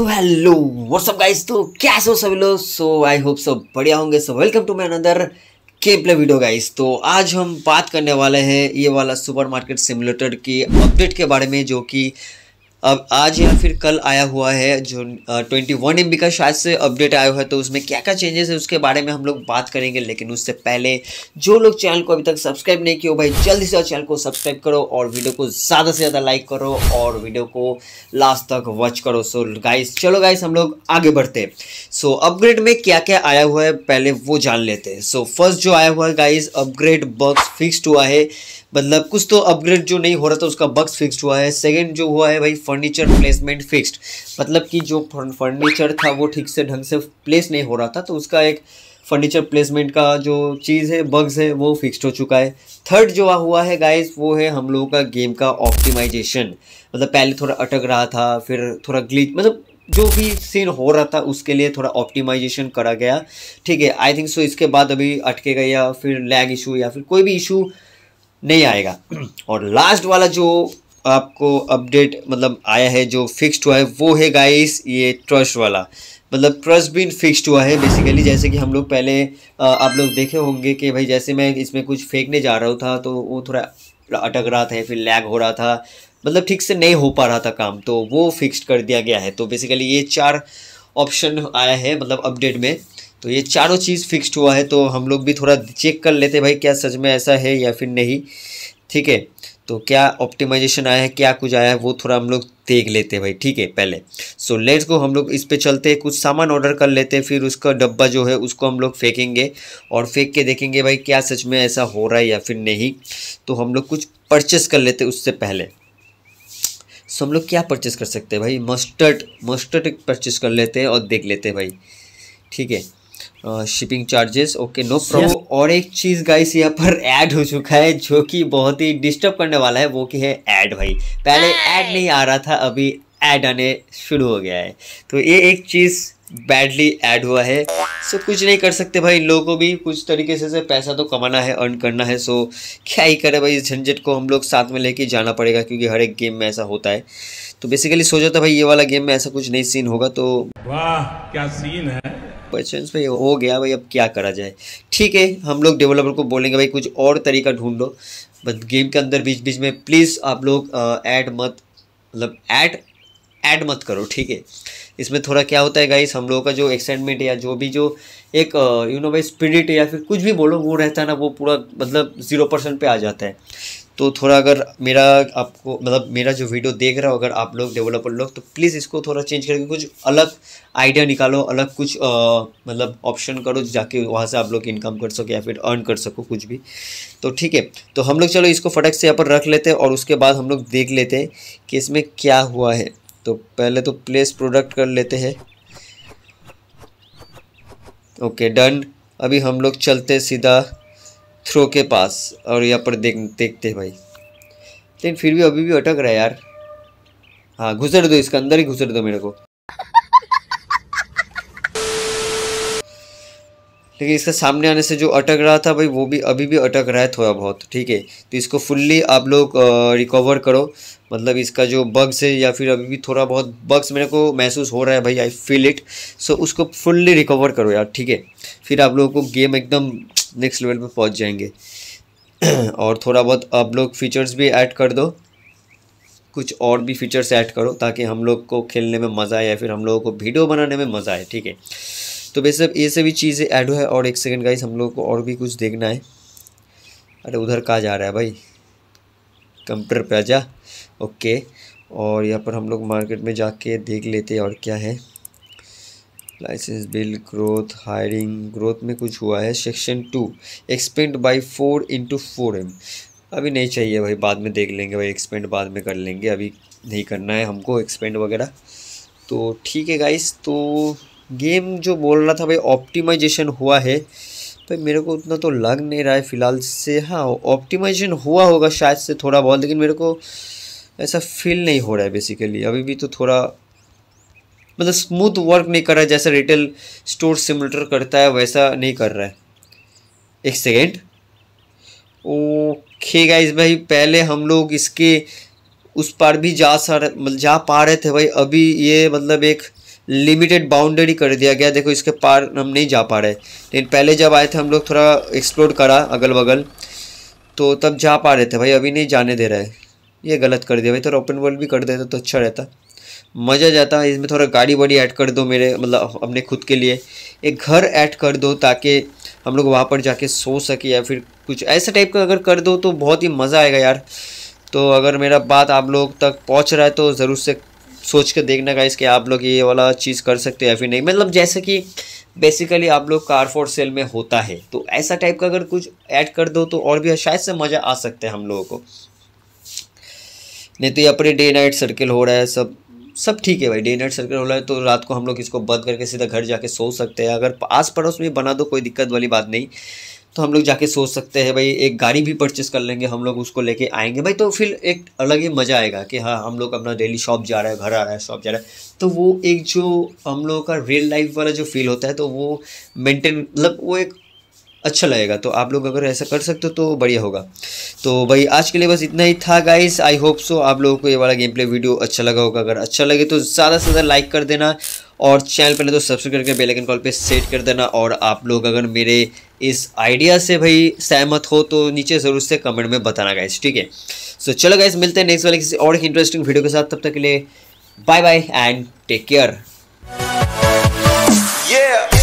तो hello what's up guys तो कैसे हो सभी लोग सो आई होप सब बढ़िया होंगे so welcome to my another K play video guys तो आज हम बात करने वाले हैं ये वाला सुपरमार्केट सिमुलेटर की अपडेट के बारे में जो कि अब आज या फिर कल आया हुआ है जो ट्वेंटी वन एम का शायद से अपडेट आया हुआ है तो उसमें क्या क्या चेंजेस है उसके बारे में हम लोग बात करेंगे लेकिन उससे पहले जो लोग चैनल को अभी तक सब्सक्राइब नहीं किया भाई जल्दी से चैनल को सब्सक्राइब करो और वीडियो को ज़्यादा से ज़्यादा लाइक करो और वीडियो को लास्ट तक वॉच करो सो गाइस चलो गाइस हम लोग आगे बढ़ते सो अपग्रेड में क्या क्या आया हुआ है पहले वो जान लेते हैं सो फर्स्ट जो आया हुआ है गाइज अपग्रेड बॉक्स फिक्सड हुआ है मतलब कुछ तो अपग्रेड जो नहीं हो रहा था उसका बक्स फिक्स्ड हुआ है सेकंड जो हुआ है भाई फर्नीचर प्लेसमेंट फिक्स्ड मतलब कि जो फर्नीचर था वो ठीक से ढंग से प्लेस नहीं हो रहा था तो उसका एक फर्नीचर प्लेसमेंट का जो चीज़ है बग्स है वो फिक्स्ड हो चुका है थर्ड जो हुआ है गाइस वो है हम लोगों का गेम का ऑप्टिमाइजेशन मतलब पहले थोड़ा अटक रहा था फिर थोड़ा ग्लिच मतलब जो भी सीन हो रहा था उसके लिए थोड़ा ऑप्टिमाइजेशन करा गया ठीक है आई थिंक सो इसके बाद अभी अटकेगा या फिर लैग इशू या फिर कोई भी इशू नहीं आएगा और लास्ट वाला जो आपको अपडेट मतलब आया है जो फिक्स्ड हुआ है वो है गाइस ये ट्रस्ट वाला मतलब ट्रस्ट भी फिक्स्ड हुआ है बेसिकली जैसे कि हम लोग पहले आप लोग देखे होंगे कि भाई जैसे मैं इसमें कुछ फेंकने जा रहा था तो वो थोड़ा अटक रहा था फिर लैग हो रहा था मतलब ठीक से नहीं हो पा रहा था काम तो वो फिक्स्ड कर दिया गया है तो बेसिकली ये चार ऑप्शन आया है मतलब अपडेट में तो ये चारों चीज़ फिक्स्ड हुआ है तो हम लोग भी थोड़ा चेक कर लेते भाई क्या सच में ऐसा है या फिर नहीं ठीक है तो क्या ऑप्टिमाइजेशन आया है क्या कुछ आया है वो थोड़ा हम लोग देख लेते हैं भाई ठीक है पहले सो so, लेट्स को हम लोग इस पे चलते हैं कुछ सामान ऑर्डर कर लेते हैं फिर उसका डब्बा जो है उसको हम लोग फेंकेंगे और फेंक के देखेंगे भाई क्या सच में ऐसा हो रहा है या फिर नहीं तो हम लोग कुछ परचेस कर लेते उससे पहले सो so, हम लोग क्या परचेस कर सकते हैं भाई मस्टर्ड मस्टर्ड परचेस कर लेते हैं और देख लेते हैं भाई ठीक है shipping charges okay no problem और एक चीज़ गाइस यहाँ पर ऐड हो चुका है जो कि बहुत ही डिस्टर्ब करने वाला है वो कि है ऐड भाई पहले ऐड नहीं आ रहा था अभी ऐड आने शुरू हो गया है तो ये एक चीज़ बैडली ऐड हुआ है सो कुछ नहीं कर सकते भाई इन लोगों को भी कुछ तरीके से से पैसा तो कमाना है अर्न करना है सो क्या ही करें भाई इस झंझट को हम लोग साथ में लेके जाना पड़ेगा क्योंकि हर एक गेम में ऐसा होता है तो बेसिकली सोचा था भाई ये वाला गेम में ऐसा कुछ नहीं सीन होगा तो वाह क्या सीन है क्वेश्चन भाई हो गया भाई अब क्या करा जाए ठीक है हम लोग डेवलपर को बोलेंगे भाई कुछ और तरीका ढूंढो बट गेम के अंदर बीच बीच में प्लीज़ आप लोग ऐड मत मतलब ऐड ऐड मत करो ठीक है इसमें थोड़ा क्या होता है गाइस हम लोगों का जो एक्साइटमेंट या जो भी जो एक यू नो भाई स्पिरिट या फिर कुछ भी बोलो वो रहता है ना वो पूरा मतलब ज़ीरो परसेंट पर आ जाता है तो थोड़ा अगर मेरा आपको मतलब मेरा जो वीडियो देख रहा हो अगर आप लोग डेवलपर लोग तो प्लीज़ इसको थोड़ा चेंज करके कुछ अलग आइडिया निकालो अलग कुछ आ, मतलब ऑप्शन करो जाके वहाँ से आप लोग इनकम कर सको या फिर अर्न कर सको कुछ भी तो ठीक है तो हम लोग चलो इसको फटक से यहाँ पर रख लेते हैं और उसके बाद हम लोग देख लेते हैं कि इसमें क्या हुआ है तो पहले तो प्लेस प्रोडक्ट कर लेते हैं ओके डन अभी हम लोग चलते सीधा थ्रो के पास और यहाँ पर देख देखते हैं भाई लेकिन फिर भी अभी भी अटक रहा है यार हाँ घुसर दो इसके अंदर ही घुसर दो मेरे को लेकिन इसका सामने आने से जो अटक रहा था भाई वो भी अभी भी अटक रहा है थोड़ा बहुत ठीक है तो इसको फुल्ली आप लोग रिकवर करो मतलब इसका जो बग्स है या फिर अभी भी थोड़ा बहुत बग्स मेरे को महसूस हो रहा है भाई आई फील इट सो उसको फुल्ली रिकवर करो यार ठीक है फिर आप लोगों को गेम एकदम नेक्स्ट लेवल पे पहुंच जाएंगे और थोड़ा बहुत आप लोग फीचर्स भी ऐड कर दो कुछ और भी फीचर्स ऐड करो ताकि हम लोग को खेलने में मज़ा आए या फिर हम लोगों को वीडियो बनाने में मज़ा आए ठीक है तो वैसे ये सभी चीज़ें ऐड है और एक सेकेंड गाइस हम लोग को और भी कुछ देखना है अरे उधर कहाँ जा रहा है भाई कंप्यूटर पे आ जा ओके और यहाँ पर हम लोग मार्केट में जाके देख लेते हैं और क्या है licence bill growth hiring growth में कुछ हुआ है section two expand by four into four M अभी नहीं चाहिए भाई बाद में देख लेंगे भाई एक्सपेंड बाद में कर लेंगे अभी नहीं करना है हमको एक्सपेंड वगैरह तो ठीक है गाइस तो गेम जो बोल रहा था भाई ऑप्टिमाइजेशन हुआ है भाई मेरे को उतना तो लग नहीं रहा है फ़िलहाल से हाँ ऑप्टिमाइजेशन हुआ होगा शायद से थोड़ा बहुत लेकिन मेरे को ऐसा फील नहीं हो रहा है बेसिकली अभी भी तो थोड़ा मतलब स्मूथ वर्क नहीं कर रहा है जैसा रिटेल स्टोर सिमुलेटर करता है वैसा नहीं कर रहा है एक सेकेंड ओके गाइस भाई पहले हम लोग इसके उस पार भी जा सर मतलब जा पा रहे थे भाई अभी ये मतलब एक लिमिटेड बाउंड्री कर दिया गया देखो इसके पार हम नहीं जा पा रहे लेकिन पहले जब आए थे हम लोग थोड़ा एक्सप्लोर करा अगल बगल तो तब जा पा रहे थे भाई अभी नहीं जाने दे रहा है ये गलत कर दिया भाई थोड़ा ओपन वर्ल्ड भी कर देता तो अच्छा रहता मज़ा जाता है इसमें थोड़ा गाड़ी वाड़ी ऐड कर दो मेरे मतलब अपने खुद के लिए एक घर ऐड कर दो ताकि हम लोग वहाँ पर जाके सो सके या फिर कुछ ऐसे टाइप का अगर कर दो तो बहुत ही मज़ा आएगा यार तो अगर मेरा बात आप लोग तक पहुँच रहा है तो ज़रूर से सोच कर देखना का इसके आप लोग ये वाला चीज़ कर सकते हैं या फिर नहीं मतलब जैसे कि बेसिकली आप लोग कार फॉर सेल में होता है तो ऐसा टाइप का अगर कुछ ऐड कर दो तो और भी शायद से मज़ा आ सकता है हम लोगों को नहीं तो ये अपने डे नाइट सर्किल हो रहा है सब सब ठीक है भाई डे नाइट सर्कल हो रहा है तो रात को हम लोग इसको बंद करके सीधा घर जाके सो सकते हैं अगर आस पड़ोस में बना दो कोई दिक्कत वाली बात नहीं तो हम लोग जाके सोच सकते हैं भाई एक गाड़ी भी परचेस कर लेंगे हम लोग उसको लेके आएंगे भाई तो फिर एक अलग ही मज़ा आएगा कि हाँ हम लोग अपना डेली शॉप जा रहा है घर आ रहा है शॉप जा रहा है तो वो एक जो हम लोगों का रियल लाइफ वाला जो फील होता है तो वो मेंटेन मतलब वो एक अच्छा लगेगा तो आप लोग अगर ऐसा कर सकते हो तो बढ़िया होगा तो भाई आज के लिए बस इतना ही था गाइस आई होप सो आप लोगों को ये वाला गेम प्ले वीडियो अच्छा लगा होगा अगर अच्छा लगे तो ज़्यादा से ज़्यादा लाइक कर देना और चैनल पर तो सब्सक्राइब करके बेल आइकन कॉल पे सेट कर देना और आप लोग अगर मेरे इस आइडिया से भाई सहमत हो तो नीचे ज़रूर से कमेंट में बताना गाइस ठीक है सो चलो गाइस मिलते हैं नेक्स्ट वाले किसी और इंटरेस्टिंग वीडियो के साथ तब तक के लिए bye bye and take care Yeah!